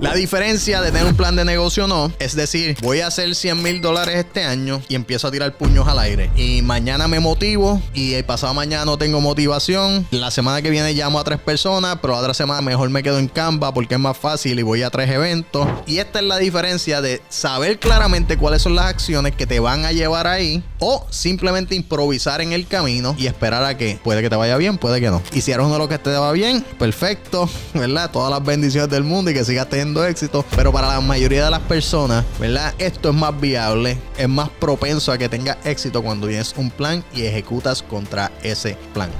La diferencia de tener un plan de negocio o no, es decir, voy a hacer 100 mil dólares este año y empiezo a tirar puños al aire. Y mañana me motivo y el eh, pasado mañana no tengo motivación. La semana que viene llamo a tres personas, pero la otra semana mejor me quedo en Canva porque es más fácil y voy a tres eventos. Y esta es la diferencia de saber claramente cuáles son las acciones que te van a llevar ahí o simplemente improvisar en el camino y esperar a que puede que te vaya bien, puede que no. Y si eres uno de los que te va bien, perfecto, ¿verdad? Todas las bendiciones del mundo y que sigas teniendo éxito, pero para la mayoría de las personas, ¿verdad? Esto es más viable, es más propenso a que tenga éxito cuando tienes un plan y ejecutas contra ese plan.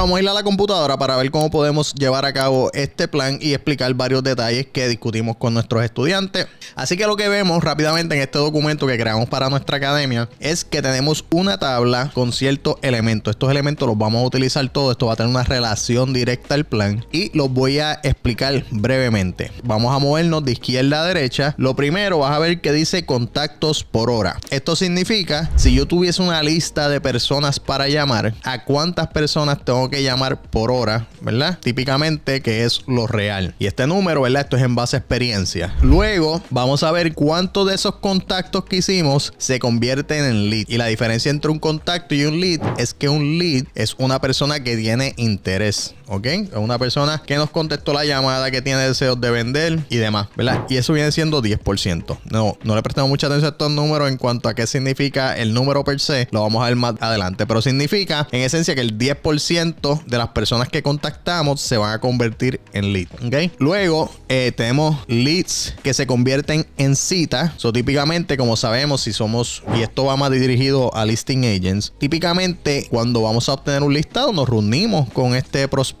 vamos a ir a la computadora para ver cómo podemos llevar a cabo este plan y explicar varios detalles que discutimos con nuestros estudiantes. Así que lo que vemos rápidamente en este documento que creamos para nuestra academia es que tenemos una tabla con ciertos elementos. Estos elementos los vamos a utilizar todos. Esto va a tener una relación directa al plan y los voy a explicar brevemente. Vamos a movernos de izquierda a derecha. Lo primero vas a ver que dice contactos por hora. Esto significa si yo tuviese una lista de personas para llamar, a cuántas personas tengo que llamar por hora, ¿verdad? Típicamente que es lo real. Y este número, ¿verdad? Esto es en base a experiencia. Luego vamos a ver cuántos de esos contactos que hicimos se convierten en lead. Y la diferencia entre un contacto y un lead es que un lead es una persona que tiene interés. ¿ok? Una persona que nos contestó la llamada, que tiene deseos de vender y demás, ¿verdad? Y eso viene siendo 10%. No, no le prestamos mucha atención a estos números en cuanto a qué significa el número per se, lo vamos a ver más adelante, pero significa en esencia que el 10% de las personas que contactamos se van a convertir en leads, ¿ok? Luego eh, tenemos leads que se convierten en citas, so, típicamente como sabemos si somos, y esto va más dirigido a listing agents, típicamente cuando vamos a obtener un listado nos reunimos con este prospecto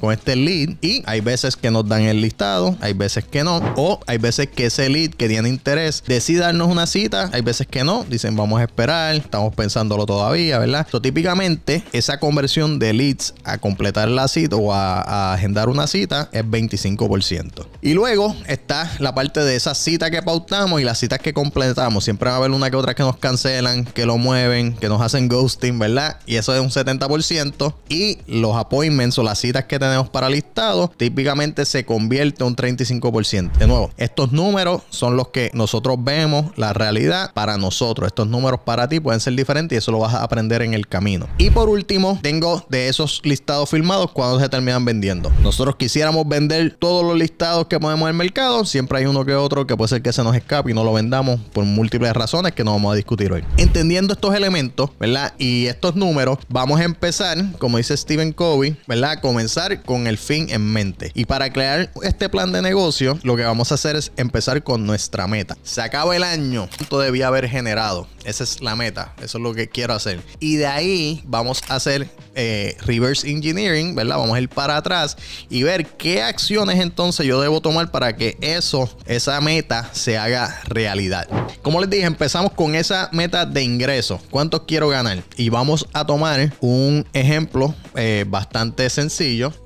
con este lead, y hay veces que nos dan el listado, hay veces que no, o hay veces que ese lead que tiene interés decide darnos una cita, hay veces que no, dicen vamos a esperar, estamos pensándolo todavía, ¿verdad? Entonces, típicamente esa conversión de leads a completar la cita o a, agendar una cita es 25%. Y luego está la parte de esa cita que pautamos y las citas que completamos. Siempre va a haber una que otra que nos cancelan, que lo mueven, que nos hacen ghosting, ¿verdad? Y eso es un 70%. Y los appointments las citas que tenemos para listados típicamente se convierte un 35%. De nuevo, estos números son los que nosotros vemos, la realidad para nosotros. Estos números para ti pueden ser diferentes y eso lo vas a aprender en el camino. Y por último, tengo de esos listados firmados cuando se terminan vendiendo. Nosotros quisiéramos vender todos los listados que ponemos en el mercado, siempre hay uno que otro que puede ser que se nos escape y no lo vendamos por múltiples razones que no vamos a discutir hoy. Entendiendo estos elementos, ¿verdad? Y estos números, vamos a empezar, como dice Stephen Covey, ¿verdad? comenzar con el fin en mente. Y para crear este plan de negocio, lo que vamos a hacer es empezar con nuestra meta. Se acaba el año, esto debía haber generado? Esa es la meta, eso es lo que quiero hacer. Y de ahí vamos a hacer eh, reverse engineering, ¿verdad? Vamos a ir para atrás y ver qué acciones entonces yo debo tomar para que eso, esa meta, se haga realidad. Como les dije, empezamos con esa meta de ingreso. ¿Cuántos quiero ganar? Y vamos a tomar un ejemplo eh, bastante sencillo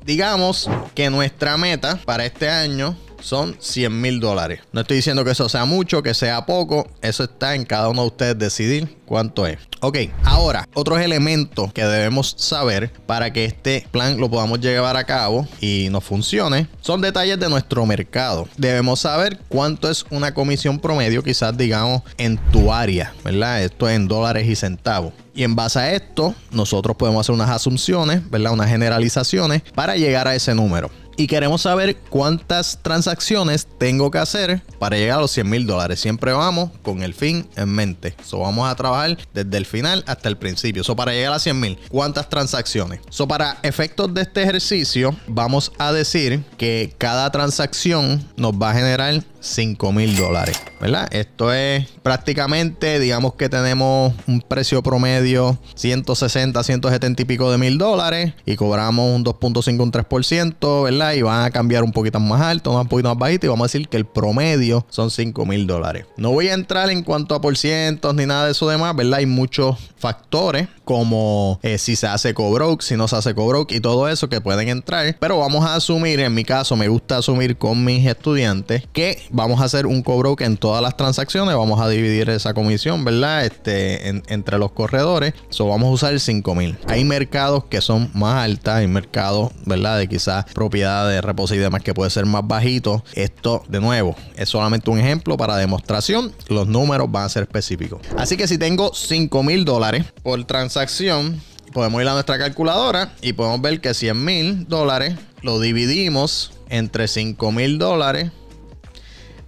Digamos que nuestra meta para este año son 100 mil dólares. No estoy diciendo que eso sea mucho, que sea poco. Eso está en cada uno de ustedes decidir cuánto es. Ok, ahora, otros elementos que debemos saber para que este plan lo podamos llevar a cabo y nos funcione son detalles de nuestro mercado. Debemos saber cuánto es una comisión promedio, quizás digamos en tu área, ¿verdad? Esto es en dólares y centavos. Y en base a esto, nosotros podemos hacer unas asunciones, ¿verdad? Unas generalizaciones para llegar a ese número y queremos saber cuántas transacciones tengo que hacer para llegar a los 100 mil dólares. Siempre vamos con el fin en mente. vamos a trabajar desde el final hasta el principio. eso para llegar a 100 mil, ¿cuántas transacciones? So, para efectos de este ejercicio, vamos a decir que cada transacción nos va a generar 5 mil dólares, ¿verdad? Esto es prácticamente, digamos que tenemos un precio promedio 160, 170 y pico de mil dólares y cobramos un 2.5, un 3%, ¿verdad? Y van a cambiar un poquito más alto, un poquito más bajito y vamos a decir que el promedio son 5 mil dólares. No voy a entrar en cuanto a por cientos ni nada de eso demás, ¿verdad? Hay muchos factores como eh, si se hace cobro si no se hace cobro y todo eso que pueden entrar, pero vamos a asumir, en mi caso me gusta asumir con mis estudiantes que vamos a hacer un cobro que en todas las transacciones, vamos a dividir esa comisión, ¿verdad? Este, entre los corredores, so vamos a usar el 5000. Hay mercados que son más altas, hay mercados, ¿verdad? De quizás propiedades, de reposo y demás que puede ser más bajito. Esto, de nuevo, es solamente un ejemplo para demostración. Los números van a ser específicos. Así que si tengo 5000 dólares por transacción, podemos ir a nuestra calculadora y podemos ver que 100 mil dólares lo dividimos entre 5 mil dólares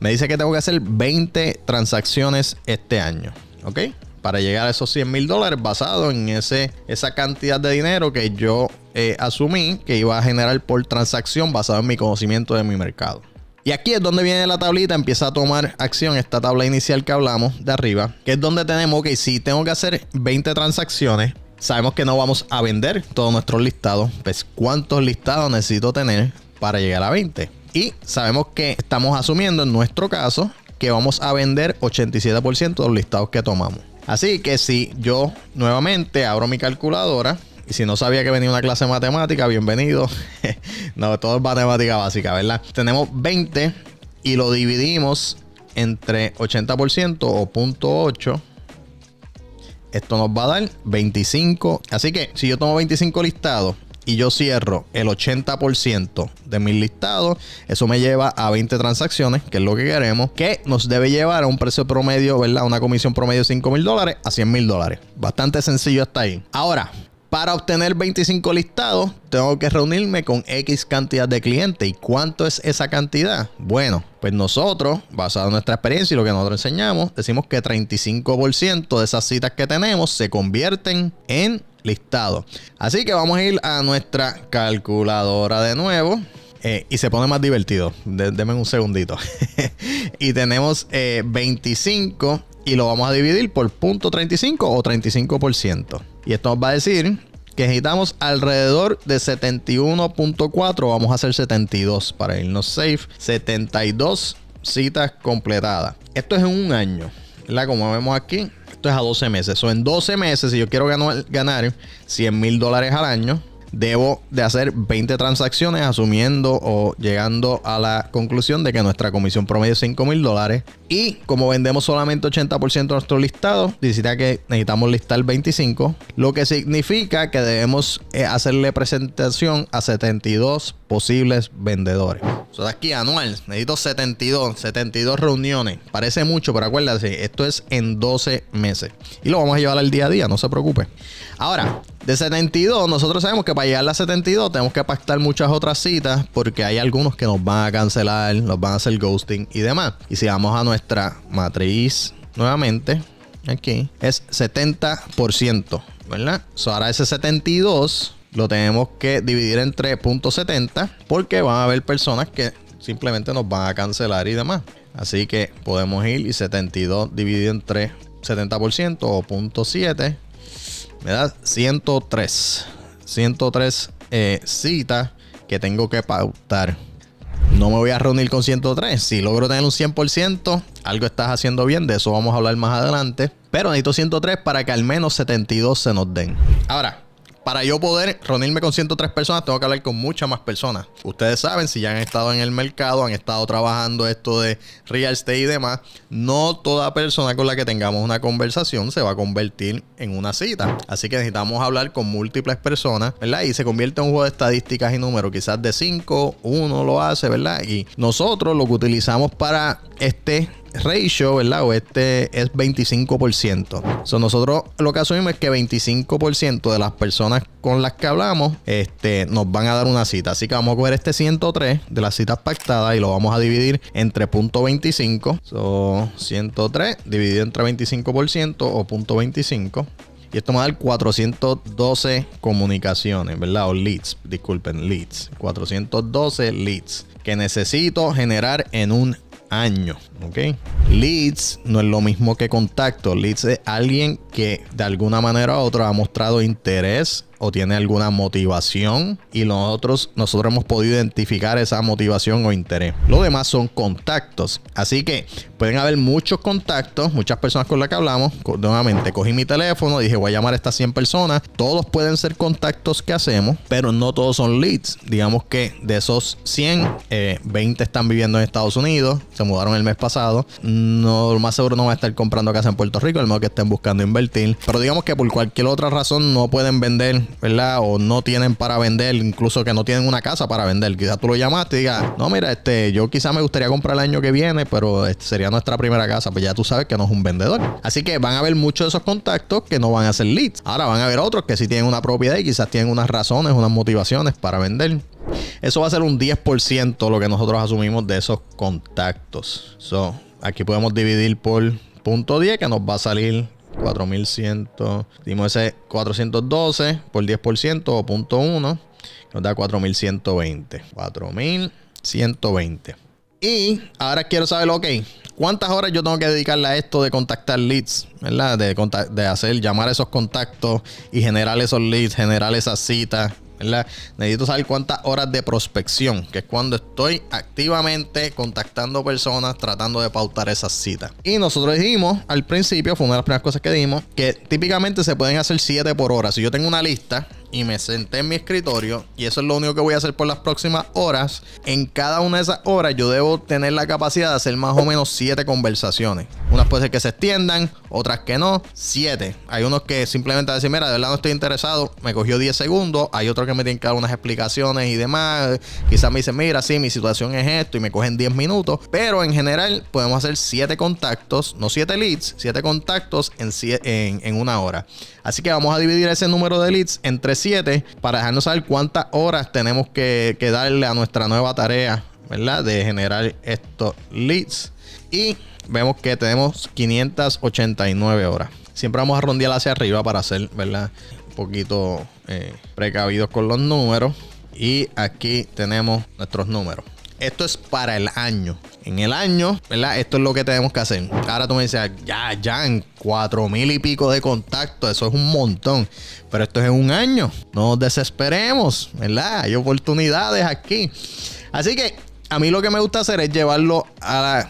me dice que tengo que hacer 20 transacciones este año. ¿Ok? Para llegar a esos 100 mil dólares basado en ese, esa cantidad de dinero que yo eh, asumí que iba a generar por transacción basado en mi conocimiento de mi mercado. Y aquí es donde viene la tablita, empieza a tomar acción esta tabla inicial que hablamos de arriba, que es donde tenemos, que si tengo que hacer 20 transacciones, sabemos que no vamos a vender todos nuestros listados, pues cuántos listados necesito tener para llegar a 20. Y sabemos que estamos asumiendo en nuestro caso que vamos a vender 87% de los listados que tomamos. Así que si yo nuevamente abro mi calculadora y si no sabía que venía una clase de matemática, bienvenido. no, todo es matemática básica, ¿verdad? Tenemos 20 y lo dividimos entre 80% o 0.8. Esto nos va a dar 25. Así que si yo tomo 25 listados y yo cierro el 80% de mis listados, eso me lleva a 20 transacciones, que es lo que queremos, que nos debe llevar a un precio promedio, ¿verdad? Una comisión promedio de 5 mil dólares a 100 mil dólares. Bastante sencillo hasta ahí. Ahora, para obtener 25 listados, tengo que reunirme con X cantidad de clientes. ¿Y cuánto es esa cantidad? Bueno, pues nosotros, basado en nuestra experiencia y lo que nosotros enseñamos, decimos que 35% de esas citas que tenemos se convierten en listados. Así que vamos a ir a nuestra calculadora de nuevo. Eh, y se pone más divertido. De, un segundito. y tenemos 25 eh, y lo vamos a dividir por 0.35 o 35%. Y esto nos va a decir que necesitamos alrededor de 71.4, vamos a hacer 72 para irnos safe, 72 citas completadas. Esto es en un año, ¿verdad? Como vemos aquí, esto es a 12 meses. O en 12 meses, si yo quiero ganar, ganar 100 mil dólares al año, debo de hacer 20 transacciones asumiendo o llegando a la conclusión de que nuestra comisión promedio es 5 mil dólares y como vendemos solamente 80% de nuestro listado, necesita que necesitamos listar 25, lo que significa que debemos eh, hacerle presentación a 72 posibles vendedores. O de aquí anual, necesito 72, 72 reuniones. Parece mucho, pero acuérdate, esto es en 12 meses. Y lo vamos a llevar al día a día, no se preocupe. Ahora, de 72, nosotros sabemos que para llegar a 72 tenemos que pactar muchas otras citas porque hay algunos que nos van a cancelar, nos van a hacer ghosting y demás. Y si vamos a nuestra nuestra matriz nuevamente aquí es 70%, ¿verdad? ahora ese 72 lo tenemos que dividir entre .70, porque van a haber personas que simplemente nos van a cancelar y demás. Así que podemos ir y 72 dividido entre 70% o .7. me da 103. 103 eh, citas que tengo que pautar no me voy a reunir con 103. Si logro tener un 100%, algo estás haciendo bien, de eso vamos a hablar más adelante. Pero necesito 103 para que al menos 72 se nos den. Ahora, para yo poder reunirme con 103 personas, tengo que hablar con muchas más personas. Ustedes saben, si ya han estado en el mercado, han estado trabajando esto de real estate y demás, no toda persona con la que tengamos una conversación se va a convertir en una cita. Así que necesitamos hablar con múltiples personas, ¿verdad? Y se convierte en un juego de estadísticas y números. Quizás de 5, uno lo hace, ¿verdad? Y nosotros lo que utilizamos para este ratio, ¿verdad? O este es 25%. So, nosotros lo que asumimos es que 25% de las personas con las que hablamos este, nos van a dar una cita. Así que vamos a coger este 103 de las citas pactadas y lo vamos a dividir entre punto 25. 103 dividido entre 25% o 25. Y esto me va a dar 412 comunicaciones, ¿verdad? O leads, disculpen, leads. 412 leads que necesito generar en un año. ¿ok? Leads no es lo mismo que contacto. Leads es alguien que de alguna manera u otra ha mostrado interés o tiene alguna motivación y nosotros, nosotros hemos podido identificar esa motivación o interés. Lo demás son contactos. Así que pueden haber muchos contactos, muchas personas con las que hablamos. Nuevamente, cogí mi teléfono, dije voy a llamar a estas 100 personas. Todos pueden ser contactos que hacemos, pero no todos son leads. Digamos que de esos 100, 20 eh, están viviendo en Estados Unidos, se mudaron el mes pasado. No, más seguro no va a estar comprando casa en Puerto Rico, al modo que estén buscando invertir. Pero digamos que por cualquier otra razón no pueden vender ¿verdad? O no tienen para vender, incluso que no tienen una casa para vender. Quizás tú lo llamaste y digas, no, mira, este, yo quizás me gustaría comprar el año que viene, pero este, sería nuestra primera casa. Pues ya tú sabes que no es un vendedor. Así que van a haber muchos de esos contactos que no van a ser leads. Ahora van a haber otros que sí tienen una propiedad y quizás tienen unas razones, unas motivaciones para vender. Eso va a ser un 10% lo que nosotros asumimos de esos contactos. aquí podemos dividir por punto 10 que nos va a salir 4100. Dimos ese 412 por 10% o 1. Nos da 4120. 4120. Y ahora quiero saber, ok, ¿cuántas horas yo tengo que dedicarle a esto de contactar leads? ¿Verdad? De, de hacer, llamar a esos contactos y generar esos leads, generar esas citas Necesito saber cuántas horas de prospección, que es cuando estoy activamente contactando personas tratando de pautar esas citas. Y nosotros dijimos al principio, fue una de las primeras cosas que dijimos, que típicamente se pueden hacer 7 por hora. Si yo tengo una lista y me senté en mi escritorio y eso es lo único que voy a hacer por las próximas horas, en cada una de esas horas yo debo tener la capacidad de hacer más o menos siete conversaciones. Unas puede ser que se extiendan, otras que no, siete. Hay unos que simplemente decir, mira, de verdad no estoy interesado, me cogió 10 segundos, hay otros que me tienen que dar unas explicaciones y demás, quizás me dicen, mira, sí, mi situación es esto y me cogen 10 minutos, pero en general podemos hacer 7 contactos, no 7 leads, 7 contactos en, en, en una hora. Así que vamos a dividir ese número de leads entre para dejarnos saber cuántas horas tenemos que, darle a nuestra nueva tarea, ¿verdad? De generar estos leads. Y vemos que tenemos 589 horas. Siempre vamos a rondear hacia arriba para hacer, ¿verdad? Un poquito eh, precavidos con los números. Y aquí tenemos nuestros números esto es para el año. En el año, ¿verdad? Esto es lo que tenemos que hacer. Ahora tú me dices, ya, ya, en cuatro mil y pico de contacto, eso es un montón. Pero esto es en un año. No nos desesperemos, ¿verdad? Hay oportunidades aquí. Así que a mí lo que me gusta hacer es llevarlo a,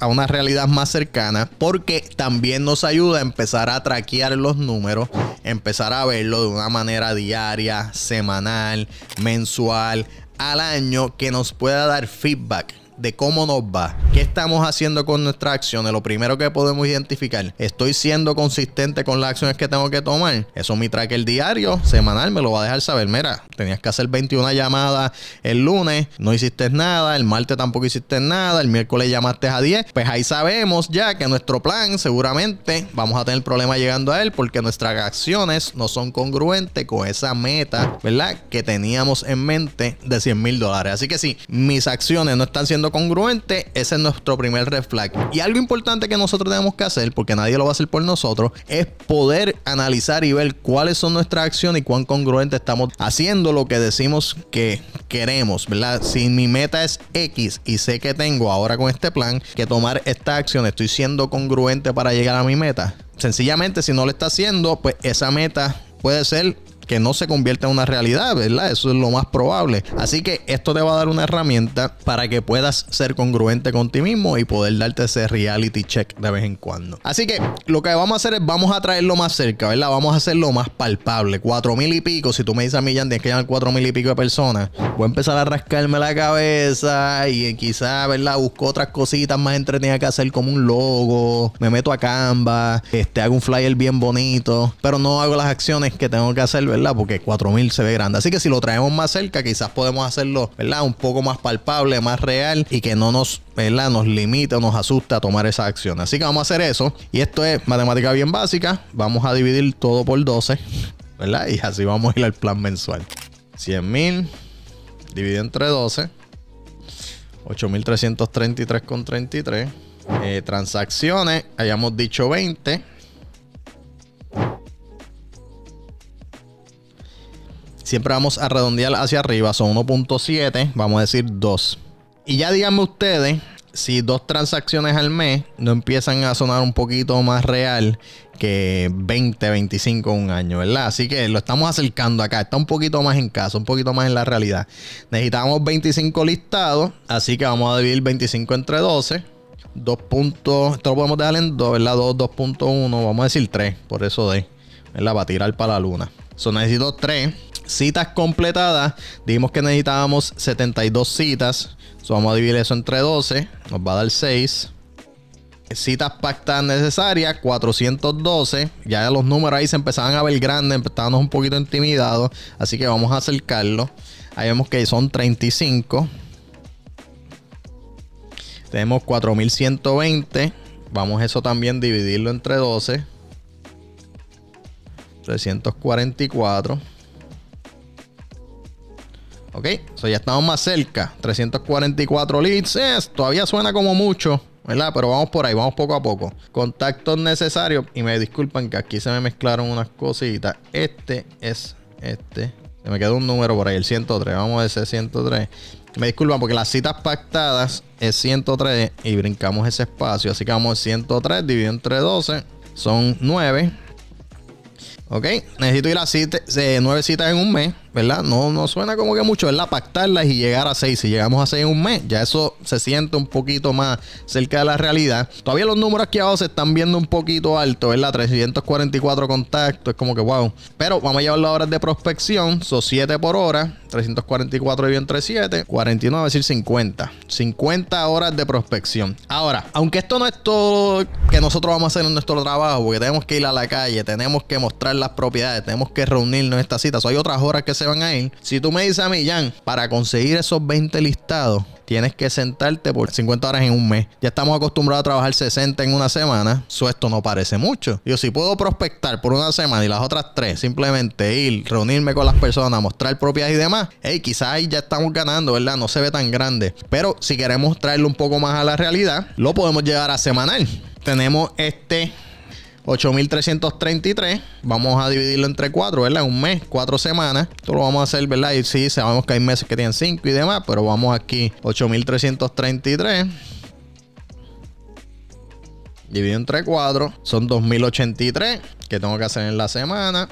a, una realidad más cercana porque también nos ayuda a empezar a traquear los números, empezar a verlo de una manera diaria, semanal, mensual, al año que nos pueda dar feedback de cómo nos va, qué estamos haciendo con nuestras acciones, lo primero que podemos identificar, estoy siendo consistente con las acciones que tengo que tomar. Eso mi tracker diario, semanal, me lo va a dejar saber. Mira, tenías que hacer 21 llamadas el lunes, no hiciste nada, el martes tampoco hiciste nada, el miércoles llamaste a 10. Pues ahí sabemos ya que nuestro plan seguramente vamos a tener problemas llegando a él porque nuestras acciones no son congruentes con esa meta, ¿verdad? Que teníamos en mente de 100 mil dólares. Así que si mis acciones no están siendo congruente, ese es nuestro primer red flag. Y algo importante que nosotros tenemos que hacer, porque nadie lo va a hacer por nosotros, es poder analizar y ver cuáles son nuestras acciones y cuán congruente estamos haciendo lo que decimos que queremos, ¿verdad? Si mi meta es X y sé que tengo ahora con este plan que tomar esta acción, estoy siendo congruente para llegar a mi meta. Sencillamente, si no lo está haciendo, pues esa meta puede ser que no se convierta en una realidad, ¿verdad? Eso es lo más probable. Así que esto te va a dar una herramienta para que puedas ser congruente con ti mismo y poder darte ese reality check de vez en cuando. Así que lo que vamos a hacer es vamos a traerlo más cerca, ¿verdad? Vamos a hacerlo más palpable. Cuatro mil y pico, si tú me dices a mí, ¿ya tienes que llamar cuatro mil y pico de personas, voy a empezar a rascarme la cabeza y eh, quizá, ¿verdad? Busco otras cositas más entretenidas que hacer como un logo, me meto a Canva, este, hago un flyer bien bonito, pero no hago las acciones que tengo que hacer, ¿verdad? Porque 4000 se ve grande. Así que si lo traemos más cerca, quizás podemos hacerlo, ¿verdad? Un poco más palpable, más real y que no nos, ¿verdad? Nos nos asusta a tomar esa acción. Así que vamos a hacer eso. Y esto es matemática bien básica. Vamos a dividir todo por 12, ¿verdad? Y así vamos a ir al plan mensual. 100.000 dividido entre 12. 8.333,33. Eh, transacciones, hayamos dicho 20 Siempre vamos a redondear hacia arriba. Son 1.7, vamos a decir 2. Y ya díganme ustedes si dos transacciones al mes no empiezan a sonar un poquito más real que 20, 25 un año, ¿verdad? Así que lo estamos acercando acá, está un poquito más en casa, un poquito más en la realidad. Necesitamos 25 listados, así que vamos a dividir 25 entre 12. 2 esto lo podemos dejar en 2, ¿verdad? 2.1, vamos a decir 3, por eso de, ¿verdad? Para tirar para la luna necesito 3, citas completadas. Dijimos que necesitábamos 72 citas. vamos a dividir eso entre 12. Nos va a dar 6. Citas pactadas necesarias, 412. Ya los números ahí se empezaban a ver grandes, empezábamos un poquito intimidados. Así que vamos a acercarlo. Ahí vemos que son 35. Tenemos 4120. Vamos eso también dividirlo entre 12. 344. Ok, eso ya estamos más cerca. 344 leads. Eh, todavía suena como mucho, ¿verdad? Pero vamos por ahí, vamos poco a poco. Contacto necesario Y me disculpan que aquí se me mezclaron unas cositas. Este es este. Se me quedó un número por ahí, el 103. Vamos a ese 103. Me disculpan porque las citas pactadas es 103 y brincamos ese espacio. Así que vamos 103 dividido entre 12. Son 9. ¿Ok? Necesito ir a 9 eh, nueve citas en un mes. ¿verdad? No, suena como que mucho, ¿verdad? Pactarlas y llegar a 6. Si llegamos a 6 en un mes, ya eso se siente un poquito más cerca de la realidad. Todavía los números aquí abajo se están viendo un poquito altos, ¿verdad? 344 contactos, es como que wow. Pero vamos a llevar a horas de prospección, son 7 por hora, 344 dividido entre 7, 49, es decir 50. 50 horas de prospección. Ahora, aunque esto no es todo que nosotros vamos a hacer en nuestro trabajo, porque tenemos que ir a la calle, tenemos que mostrar las propiedades, tenemos que reunirnos en esta cita, hay otras horas que se si tú me dices a Millán, para conseguir esos 20 listados, tienes que sentarte por 50 horas en un mes. Ya estamos acostumbrados a trabajar 60 en una semana, su esto no parece mucho. Yo si puedo prospectar por una semana y las otras tres, simplemente ir, reunirme con las personas, mostrar propiedades y demás, hey, quizás ya estamos ganando, ¿verdad? No se ve tan grande. Pero si queremos traerlo un poco más a la realidad, lo podemos llevar a semanal. Tenemos este 8.333. Vamos a dividirlo entre 4, ¿verdad? Un mes, 4 semanas. Esto lo vamos a hacer, ¿verdad? Y sí, sabemos que hay meses que tienen 5 y demás, pero vamos aquí. 8.333. Dividido entre 4 son 2083 que tengo que hacer en la semana.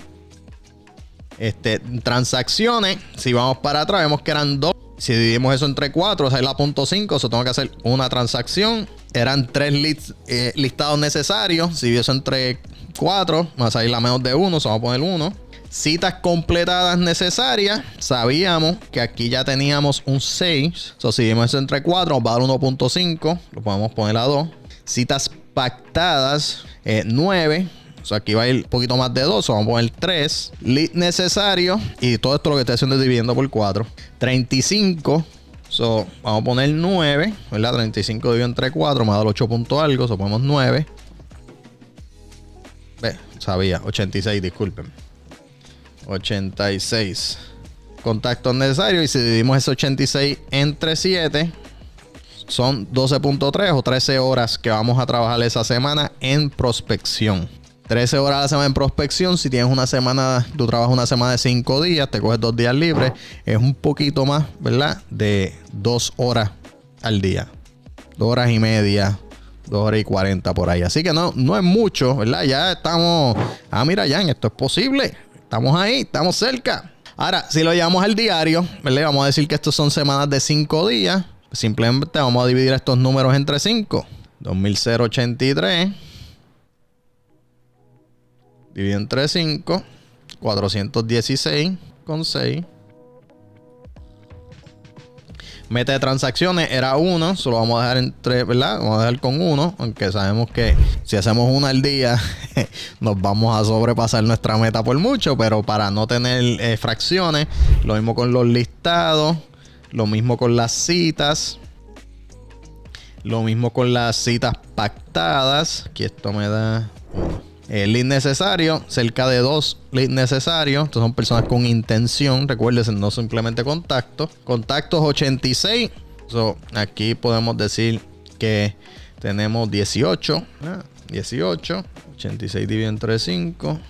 Este, transacciones, si vamos para atrás, vemos que eran 2 Si dividimos eso entre 4, o la punto .5, eso tengo que hacer una transacción eran tres leads, eh, listados necesarios. Si eso entre cuatro, más ahí la menos de uno, so vamos a poner uno. Citas completadas necesarias. Sabíamos que aquí ya teníamos un 6. si vimos entre 4, nos va a dar 1.5. Lo podemos poner a 2. Citas pactadas, 9. Eh, o aquí va a ir un poquito más de 2, vamos a poner 3. Lead necesario, y todo esto lo que estoy haciendo es dividiendo por 4. 35 So, vamos a poner 9, ¿verdad? 35 dividido entre 4, más el 8 algo, so ponemos 9. Ve, sabía, 86, disculpen. 86 Contacto necesario. y si dividimos ese 86 entre 7, son 12.3 o 13 horas que vamos a trabajar esa semana en prospección. 13 horas a la semana en prospección. Si tienes una semana, tú trabajas una semana de 5 días, te coges dos días libres. Es un poquito más, ¿verdad? De 2 horas al día. 2 horas y media, 2 horas y 40 por ahí. Así que no, no es mucho, ¿verdad? Ya estamos. Ah, mira, Jan, esto es posible. Estamos ahí, estamos cerca. Ahora, si lo llevamos al diario, ¿verdad? Vamos a decir que estos son semanas de 5 días. Simplemente vamos a dividir estos números entre 5. 2083 Dividido entre 5. 416 con 6. Meta de transacciones era 1. Solo vamos a dejar entre, ¿verdad? Vamos a dejar con 1. Aunque sabemos que si hacemos una al día, nos vamos a sobrepasar nuestra meta por mucho. Pero para no tener eh, fracciones, lo mismo con los listados. Lo mismo con las citas. Lo mismo con las citas pactadas. Aquí esto me da el lead necesario, cerca de dos leads necesarios. Estos son personas con intención, recuérdense, no simplemente contactos. Contactos 86. aquí podemos decir que tenemos 18. 18. 86 dividido entre 5.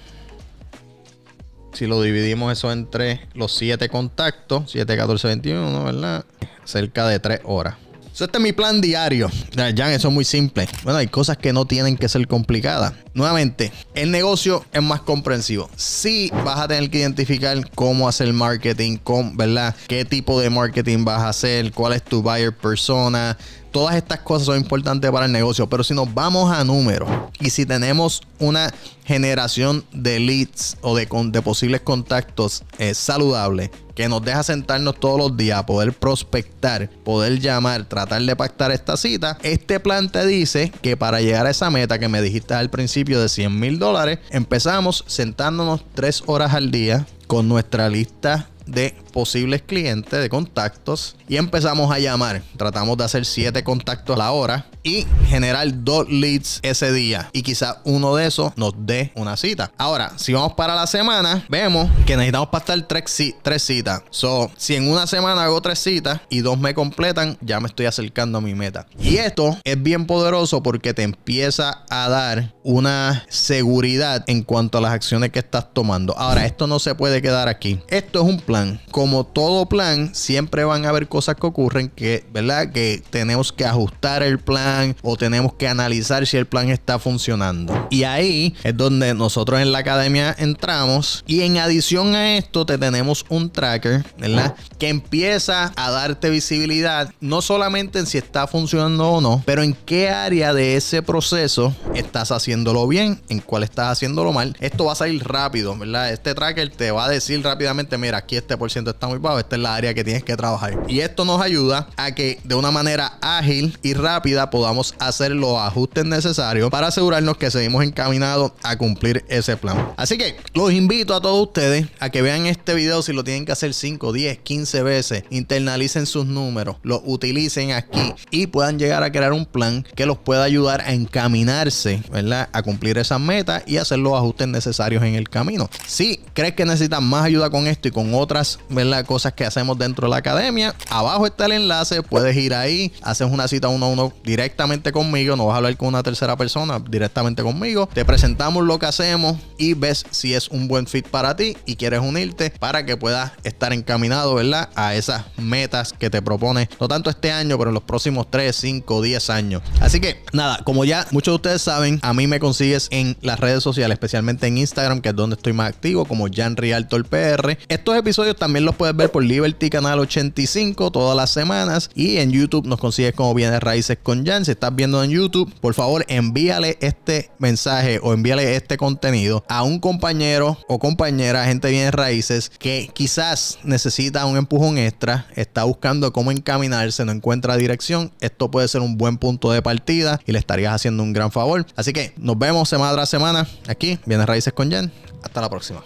Si lo dividimos eso entre los 7 contactos, 7, 14, 21, ¿verdad? Cerca de 3 horas. este es mi plan diario. Ya, eso es muy simple. Bueno, hay cosas que no tienen que ser complicadas. Nuevamente, el negocio es más comprensivo. si vas a tener que identificar cómo hacer marketing, con, ¿verdad? ¿Qué tipo de marketing vas a hacer? ¿Cuál es tu buyer persona? Todas estas cosas son importantes para el negocio, pero si nos vamos a números y si tenemos una generación de leads o de, de posibles contactos eh, saludables, que nos deja sentarnos todos los días, poder prospectar, poder llamar, tratar de pactar esta cita, este plan te dice que para llegar a esa meta que me dijiste al principio, de 100 mil dólares, empezamos sentándonos tres horas al día con nuestra lista de posibles clientes, de contactos, y empezamos a llamar. Tratamos de hacer siete contactos a la hora y generar dos leads ese día. Y quizás uno de esos nos dé una cita. Ahora, si vamos para la semana, vemos que necesitamos pasar 3 tres, citas. So, si en una semana hago tres citas y dos me completan, ya me estoy acercando a mi meta. Y esto es bien poderoso porque te empieza a dar una seguridad en cuanto a las acciones que estás tomando. Ahora, esto no se puede quedar aquí. Esto es un plan como todo plan, siempre van a haber cosas que ocurren que, ¿verdad? Que tenemos que ajustar el plan o tenemos que analizar si el plan está funcionando. Y ahí es donde nosotros en la academia entramos. Y en adición a esto, te tenemos un tracker, ¿verdad? Que empieza a darte visibilidad, no solamente en si está funcionando o no, pero en qué área de ese proceso estás haciéndolo bien, en cuál estás haciéndolo mal. Esto va a salir rápido, ¿verdad? Este tracker te va a decir rápidamente, mira, aquí este por ciento está muy bajo, esta es la área que tienes que trabajar. Y esto nos ayuda a que de una manera ágil y rápida podamos hacer los ajustes necesarios para asegurarnos que seguimos encaminados a cumplir ese plan. Así que los invito a todos ustedes a que vean este video si lo tienen que hacer 5, 10, 15 veces, internalicen sus números, los utilicen aquí y puedan llegar a crear un plan que los pueda ayudar a encaminarse, ¿verdad? A cumplir esas metas y hacer los ajustes necesarios en el camino. Si crees que necesitas más ayuda con esto y con otras, las cosas que hacemos dentro de la academia. Abajo está el enlace, puedes ir ahí, haces una cita uno a uno directamente conmigo, no vas a hablar con una tercera persona, directamente conmigo. Te presentamos lo que hacemos y ves si es un buen fit para ti y quieres unirte para que puedas estar encaminado, ¿verdad? A esas metas que te propone no tanto este año, pero en los próximos 3, 5, 10 años. Así que nada, como ya muchos de ustedes saben, a mí me consigues en las redes sociales, especialmente en Instagram, que es donde estoy más activo, como Jan Rialto el PR. Estos episodios también los puedes ver por Liberty Canal 85 todas las semanas. Y en YouTube nos consigues como Bienes Raíces con Jan. Si estás viendo en YouTube, por favor envíale este mensaje o envíale este contenido a un compañero o compañera, gente de Raíces, que quizás necesita un empujón extra, está buscando cómo encaminarse, no encuentra dirección. Esto puede ser un buen punto de partida y le estarías haciendo un gran favor. Así que nos vemos semana tras semana aquí, Vienes Raíces con Jan. Hasta la próxima.